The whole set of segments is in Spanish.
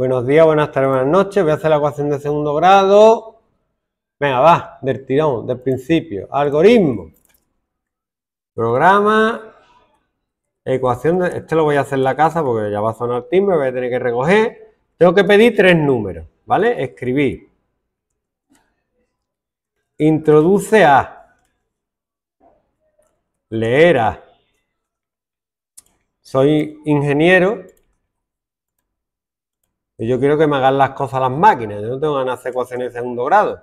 Buenos días, buenas tardes, buenas noches. Voy a hacer la ecuación de segundo grado. Venga, va, del tirón, del principio. Algoritmo. Programa. Ecuación. De, este lo voy a hacer en la casa porque ya va a sonar timbre, voy a tener que recoger. Tengo que pedir tres números, ¿vale? Escribir. Introduce a. Leer a. Soy ingeniero yo quiero que me hagan las cosas las máquinas, yo no tengo ganas de hacer ecuaciones de segundo grado.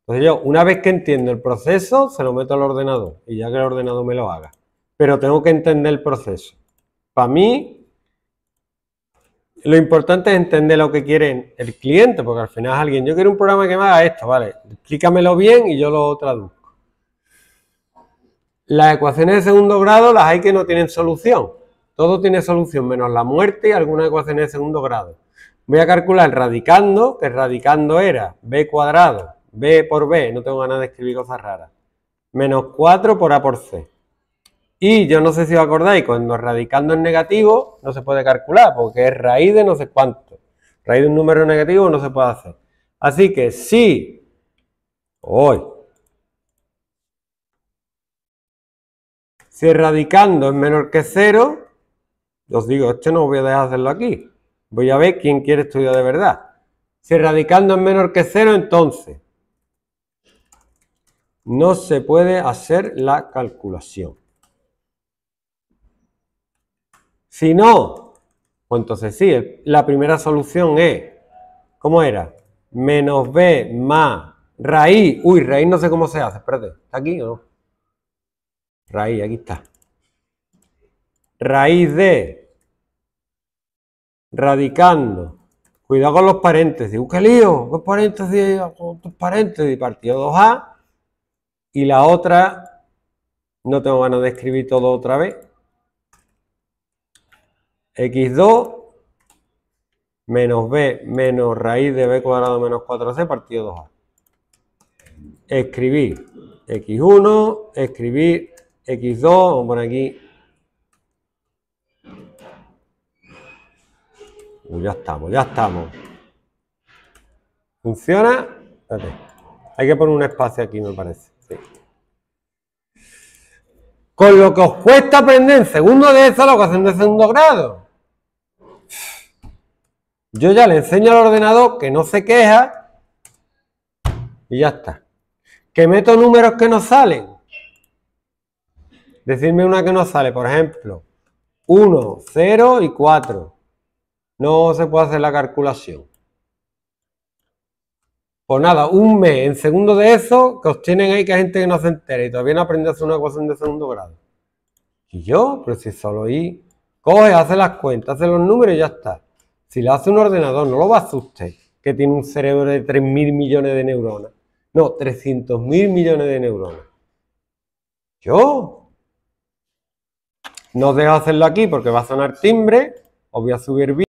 Entonces yo, una vez que entiendo el proceso, se lo meto al ordenador y ya que el ordenador me lo haga. Pero tengo que entender el proceso. Para mí, lo importante es entender lo que quiere el cliente, porque al final es alguien, yo quiero un programa que me haga esto, vale, explícamelo bien y yo lo traduzco. Las ecuaciones de segundo grado las hay que no tienen solución. Todo tiene solución, menos la muerte y algunas ecuaciones de segundo grado. Voy a calcular radicando, que radicando era b cuadrado, b por b, no tengo ganas de escribir cosas raras, menos 4 por a por c. Y yo no sé si os acordáis, cuando radicando es negativo, no se puede calcular, porque es raíz de no sé cuánto. Raíz de un número negativo no se puede hacer. Así que si hoy, si radicando es menor que 0, os digo, este no voy a dejar hacerlo aquí Voy a ver quién quiere estudiar de verdad. Si radicando es menor que cero, entonces no se puede hacer la calculación. Si no, pues entonces sí, la primera solución es, ¿cómo era? Menos b más raíz, uy, raíz no sé cómo se hace, espérate, ¿está aquí o no? Raíz, aquí está. Raíz de radicando. Cuidado con los paréntesis. ¡Uh, qué lío! ¿Qué paréntesis? tus paréntesis? Partido 2A. Y la otra, no tengo ganas de escribir todo otra vez. X2 menos B menos raíz de B cuadrado menos 4C partido 2A. Escribir X1, escribir X2, vamos a poner aquí Pues ya estamos, ya estamos. ¿Funciona? Hay que poner un espacio aquí, me parece. Con lo que os cuesta aprender en segundo de esa locación de segundo grado. Yo ya le enseño al ordenador que no se queja y ya está. Que meto números que no salen. Decirme una que no sale, por ejemplo, 1, 0 y 4. No se puede hacer la calculación. Pues nada, un mes en segundo de eso, que os tienen ahí que hay gente que no se entera y todavía no aprende a hacer una ecuación de segundo grado. Y yo, pero si solo y coge, hace las cuentas, hace los números y ya está. Si lo hace un ordenador, no lo va a asustar, que tiene un cerebro de 3.000 millones de neuronas. No, 300.000 millones de neuronas. Yo no deja hacerlo aquí porque va a sonar timbre, os voy a subir